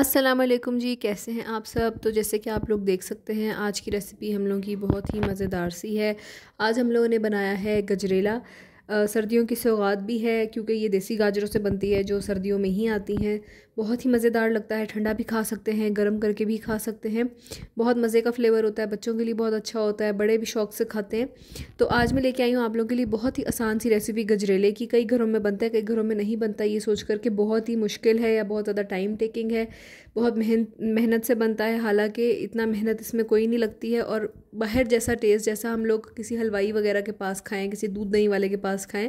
अस्सलाम वालेकुम जी कैसे हैं आप सब तो जैसे कि आप लोग देख सकते हैं आज की रेसिपी हम लोगों की बहुत ही मज़ेदार सी है आज हम लोगों ने बनाया है गजरेला सर्दियों की सौगात भी है क्योंकि ये देसी गाजरों से बनती है जो सर्दियों में ही आती हैं बहुत ही मज़ेदार लगता है ठंडा भी खा सकते हैं गर्म करके भी खा सकते हैं बहुत मज़े का फ्लेवर होता है बच्चों के लिए बहुत अच्छा होता है बड़े भी शौक से खाते हैं तो आज मैं लेके आई हूँ आप लोगों के लिए बहुत ही आसान सी रेसिपी गजरेले की कई घरों में बनता है कई घरों में नहीं बनता ये सोच करके बहुत ही मुश्किल है या बहुत ज़्यादा टाइम टेकिंग है बहुत मेहनत से बनता है हालाँकि इतना मेहनत इसमें कोई नहीं लगती है और बाहर जैसा टेस्ट जैसा हम लोग किसी हलवाई वगैरह के पास खाएँ किसी दूध दही वाले के पास पास खाएं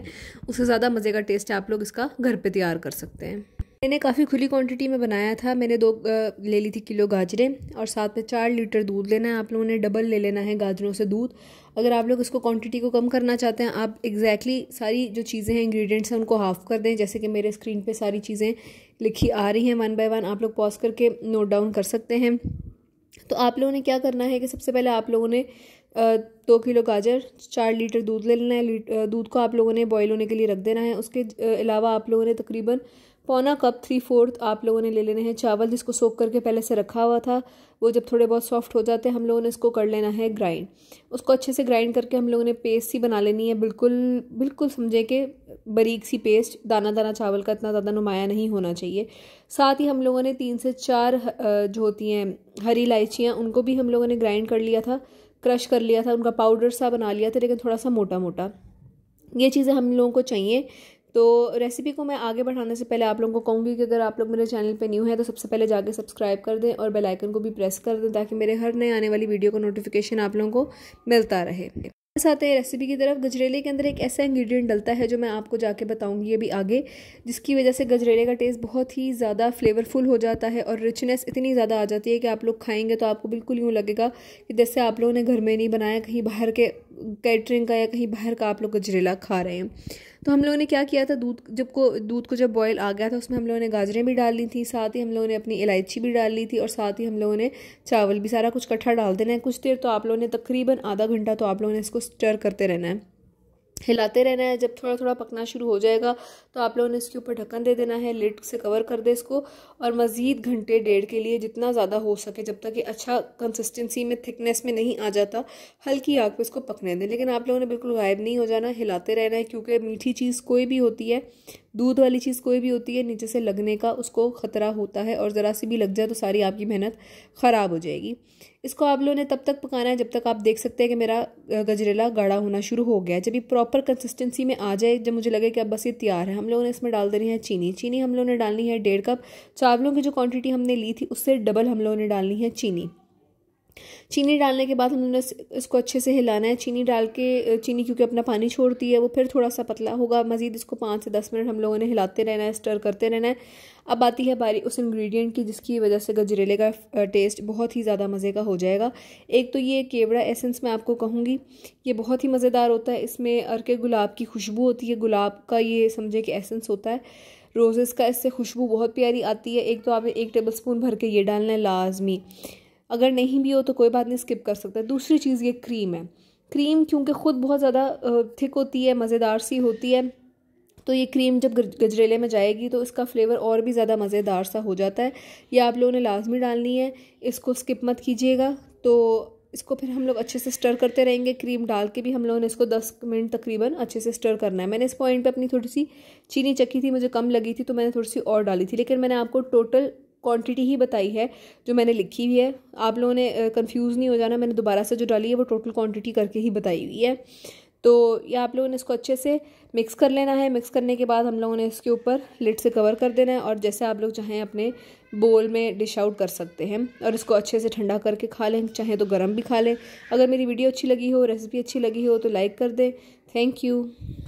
उससे ज़्यादा मज़े का टेस्ट आप लोग इसका घर पे तैयार कर सकते हैं मैंने काफ़ी खुली क्वांटिटी में बनाया था मैंने दो ले ली थी किलो गाजरें और साथ में चार लीटर दूध लेना है आप लोगों ने डबल ले लेना है गाजरों से दूध अगर आप लोग इसको क्वांटिटी को कम करना चाहते हैं आप एग्जैक्टली exactly सारी जो चीज़ें हैं इंग्रेडिएंट्स हैं उनको हाफ़ कर दें जैसे कि मेरे स्क्रीन पे सारी चीज़ें लिखी आ रही हैं वन बाय वन आप लोग पॉज करके नोट डाउन कर सकते हैं तो आप लोगों ने क्या करना है कि सबसे पहले आप लोगों ने दो किलो गाजर चार लीटर दूध ले लेना है दूध को आप लोगों ने बॉयल होने के लिए रख देना है उसके अलावा आप लोगों ने तकरीबन पौना कप थ्री फोर्थ आप लोगों ने ले लेने हैं चावल जिसको सोख करके पहले से रखा हुआ था वो जब थोड़े बहुत सॉफ्ट हो जाते हैं हम लोगों ने इसको कर लेना है ग्राइंड उसको अच्छे से ग्राइंड करके हम लोगों ने पेस्ट ही बना लेनी है बिल्कुल बिल्कुल समझे कि बारीक सी पेस्ट दाना दाना चावल का इतना ज़्यादा नुमाया नहीं होना चाहिए साथ ही हम लोगों ने तीन से चार जो होती हैं हरी इलायचियाँ उनको भी हम लोगों ने ग्राइंड कर लिया था क्रश कर लिया था उनका पाउडर सा बना लिया था लेकिन थोड़ा सा मोटा मोटा ये चीज़ें हम लोगों को चाहिए तो रेसिपी को मैं आगे बढ़ाने से पहले आप लोगों को कहूँगी कि अगर आप लोग मेरे चैनल पे न्यू है तो सबसे पहले जाके सब्सक्राइब कर दें और बेल आइकन को भी प्रेस कर दें ताकि मेरे हर नए आने वाली वीडियो का नोटिफिकेशन आप लोगों को मिलता रहे आते हैं रेसिपी की तरफ गजरेले के अंदर एक ऐसा इंग्रेडिएंट डलता है जो मैं आपको जाके बताऊंगी अभी आगे जिसकी वजह से गजरेले का टेस्ट बहुत ही ज़्यादा फ्लेवरफुल हो जाता है और रिचनेस इतनी ज़्यादा आ जाती है कि आप लोग खाएंगे तो आपको बिल्कुल यूँ लगेगा कि जैसे आप लोगों ने घर में नहीं बनाया कहीं बाहर के कैटरिंग का या कहीं बाहर का आप लोग गजरेला खा रहे हैं तो हम लोगों ने क्या किया था दूध जब को दूध को जब बॉयल आ गया था उसमें हम लोगों ने गाजरें भी डाल ली थी साथ ही हम लोगों ने अपनी इलायची भी डाल ली थी और साथ ही हम लोगों ने चावल भी सारा कुछ कट्ठा डाल देना है कुछ देर तो आप लोगों ने तकरीबन आधा घंटा तो आप लोगों ने इसको स्टर करते रहना है हिलाते रहना है जब थोड़ा थोड़ा पकना शुरू हो जाएगा तो आप लोगों ने इसके ऊपर ढक्कन दे देना है लिड से कवर कर दे इसको और मज़ीद घंटे डेढ़ के लिए जितना ज़्यादा हो सके जब तक कि अच्छा कंसिस्टेंसी में थिकनेस में नहीं आ जाता हल्की आग पे इसको पकने दें लेकिन आप लोगों ने बिल्कुल गायब नहीं हो जाना हिलाते रहना है क्योंकि मीठी चीज़ कोई भी होती है दूध वाली चीज़ कोई भी होती है नीचे से लगने का उसको ख़तरा होता है और ज़रा सी भी लग जाए तो सारी आपकी मेहनत ख़राब हो जाएगी इसको आप लोगों ने तब तक पकाना है जब तक आप देख सकते हैं कि मेरा गजरेला गाढ़ा होना शुरू हो गया है जब ये प्रॉपर कंसिस्टेंसी में आ जाए जब मुझे लगे कि अब बस ये तैयार है हम लोगों ने इसमें डाल देनी है चीनी चीनी हम लोगों ने डालनी है डेढ़ कप चावलों की जो क्वान्टिटी हमने ली थी उससे डबल हम लोगों ने डालनी है चीनी चीनी डालने के बाद उन्होंने इसको अच्छे से हिलाना है चीनी डाल के चीनी क्योंकि अपना पानी छोड़ती है वो फिर थोड़ा सा पतला होगा मज़ीद इसको पाँच से दस मिनट हम लोगों ने हिलाते रहना है स्टर करते रहना है अब आती है बारी उस इंग्रेडिएंट की जिसकी वजह से गजरेले का टेस्ट बहुत ही ज़्यादा मज़े का हो जाएगा एक तो ये केवड़ा एसेंस मैं आपको कहूँगी ये बहुत ही मज़ेदार होता है इसमें के गुलाब की खुशबू होती है गुलाब का ये समझे कि एसेंस होता है रोज़ेज़ का इससे खुशबू बहुत प्यारी आती है एक तो आपने एक टेबल स्पून भर के ये डालना है लाजमी अगर नहीं भी हो तो कोई बात नहीं स्किप कर है दूसरी चीज़ ये क्रीम है क्रीम क्योंकि ख़ुद बहुत ज़्यादा थिक होती है मज़ेदार सी होती है तो ये क्रीम जब गजरेले में जाएगी तो इसका फ्लेवर और भी ज़्यादा मज़ेदार सा हो जाता है ये आप लोगों ने लाजमी डालनी है इसको स्किप मत कीजिएगा तो इसको फिर हम लोग अच्छे से स्टर करते रहेंगे क्रीम डाल के भी हम लोगों ने इसको दस मिनट तकरीबन अच्छे से स्टर करना है मैंने इस पॉइंट पे अपनी थोड़ी सी चीनी चखी थी मुझे कम लगी थी तो मैंने थोड़ी सी और डाली थी लेकिन मैंने आपको टोटल क्वांटिटी ही बताई है जो मैंने लिखी हुई है आप लोगों ने कंफ्यूज नहीं हो जाना मैंने दोबारा से जो डाली है वो टोटल क्वांटिटी करके ही बताई हुई है तो ये आप लोगों ने इसको अच्छे से मिक्स कर लेना है मिक्स करने के बाद हम लोगों ने इसके ऊपर लिट से कवर कर देना है और जैसे आप लोग चाहें अपने बोल में डिश आउट कर सकते हैं और इसको अच्छे से ठंडा करके खा लें चाहे तो गर्म भी खा लें अगर मेरी वीडियो अच्छी लगी हो रेसिपी अच्छी लगी हो तो लाइक कर दें थैंक यू